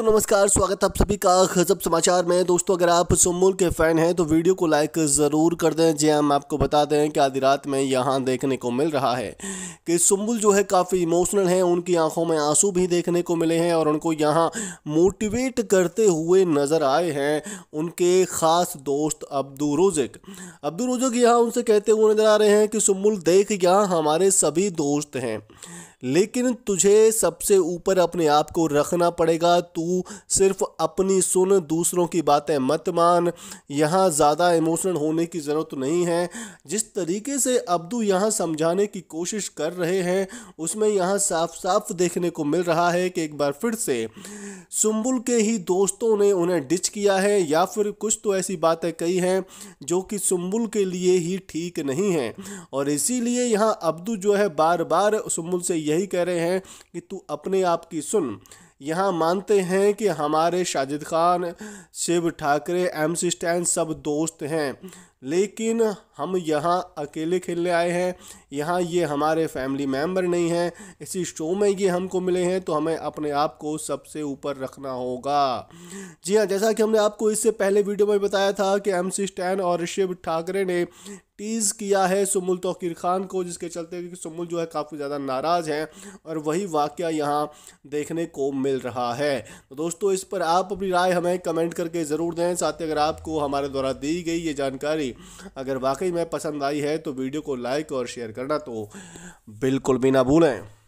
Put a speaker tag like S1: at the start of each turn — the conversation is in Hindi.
S1: दोस्तों नमस्कार स्वागत है आप सभी का खजब समाचार में दोस्तों अगर आप सुमुल के फ़ैन हैं तो वीडियो को लाइक ज़रूर कर दें जी हम हाँ, आपको बता दें कि आधी रात में यहाँ देखने को मिल रहा है कि सुम्बुल जो है काफ़ी इमोशनल हैं उनकी आंखों में आंसू भी देखने को मिले हैं और उनको यहाँ मोटिवेट करते हुए नज़र आए हैं उनके ख़ास दोस्त अब्दू रोजक अब्दू रोजक यहाँ उनसे कहते हुए नज़र आ रहे हैं कि सुम्बुल देख यहाँ हमारे सभी दोस्त हैं लेकिन तुझे सबसे ऊपर अपने आप को रखना पड़ेगा तू तू सिर्फ अपनी सुन दूसरों की बातें मत मान यहाँ ज़्यादा इमोशनल होने की ज़रूरत नहीं है जिस तरीके से अब्दू यहाँ समझाने की कोशिश कर रहे हैं उसमें यहाँ साफ साफ देखने को मिल रहा है कि एक बार फिर से सुम्बुल के ही दोस्तों ने उन्हें डिच किया है या फिर कुछ तो ऐसी बातें कही हैं जो कि सुम्बुल के लिए ही ठीक नहीं है और इसीलिए यहाँ अब्दू जो है बार बार सुम्बुल से यही कह रहे हैं कि तू अपने आप की सुन यहाँ मानते हैं कि हमारे साजिद खान शिव ठाकरे एम सी स्टैंड सब दोस्त हैं लेकिन हम यहाँ अकेले खेलने आए हैं यहाँ ये हमारे फैमिली मेम्बर नहीं हैं इसी शो में ये हमको मिले हैं तो हमें अपने आप को सबसे ऊपर रखना होगा जी हाँ जैसा कि हमने आपको इससे पहले वीडियो में बताया था कि एम सी स्टैन और ऋषभ ठाकरे ने टीज़ किया है सुमुल तोकीर खान को जिसके चलते सुमुल जो है काफ़ी ज़्यादा नाराज़ हैं और वही वाक़ यहाँ देखने को मिल रहा है तो दोस्तों इस पर आप अपनी राय हमें कमेंट करके ज़रूर दें साथ ही अगर आपको हमारे द्वारा दी गई ये जानकारी आई अगर वाकई में पसंद आई है तो वीडियो को लाइक और शेयर करना तो बिल्कुल भी ना भूलें